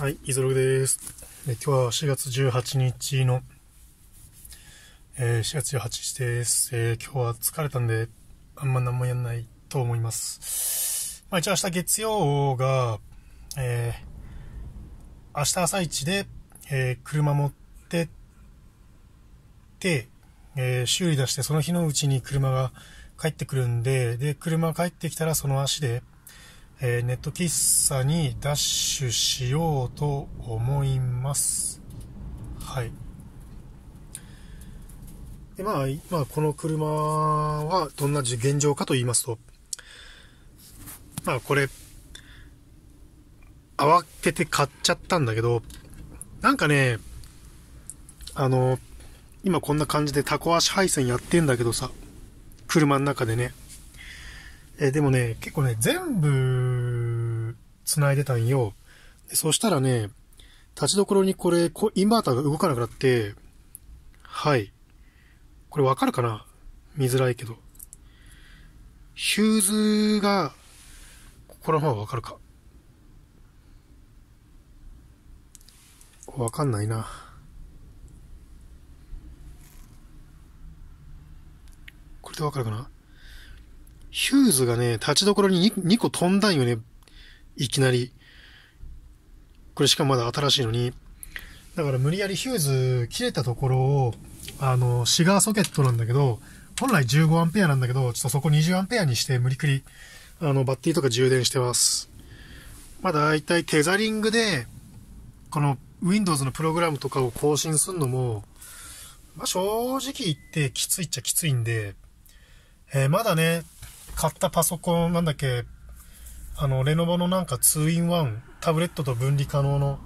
はい、イゾログです。今日は4月18日の、えー、4月18日です、えー、今日は疲れたんで、あんま何もやんないと思います。まあ一応明日月曜が、えー、明日朝一で、え車持ってって、え修理出して、その日のうちに車が帰ってくるんで、で、車帰ってきたらその足で、えー、ネット喫茶にダッシュしようと思います。はい。で、まあ、まあ、この車はどんな現状かと言いますと、まあ、これ、慌てて買っちゃったんだけど、なんかね、あの、今こんな感じでタコ足配線やってんだけどさ、車の中でね、えでもね、結構ね、全部、繋いでたんよ。でそしたらね、立ちどころにこれ、こインバータが動かなくなって、はい。これわかるかな見づらいけど。ヒューズが、ここら辺はわかるかわかんないな。これでわかるかなヒューズがね、立ちどころに 2, 個飛んだんよね。いきなり。これしかもまだ新しいのに。だから無理やりヒューズ切れたところを、あの、シガーソケットなんだけど、本来 15A なんだけど、ちょっとそこ 20A にして無理くり、あの、バッテリーとか充電してます。まだ大体テザリングで、この Windows のプログラムとかを更新するのも、まあ正直言ってきついっちゃきついんで、えー、まだね、買ったパソコンなんだっけ、あの、レノボのなんか 2-in-1 タブレットと分離可能の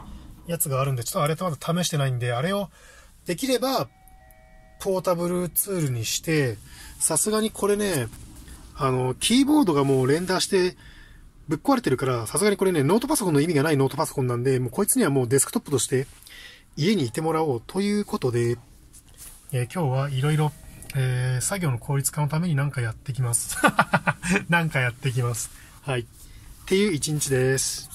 やつがあるんで、ちょっとあれとまだ試してないんで、あれをできればポータブルツールにして、さすがにこれね、あの、キーボードがもう連打してぶっ壊れてるから、さすがにこれね、ノートパソコンの意味がないノートパソコンなんで、もうこいつにはもうデスクトップとして家にいてもらおうということで、えー、今日はいろいろえー、作業の効率化のために何かやってきます。何 かやってきます。はい。っていう一日です。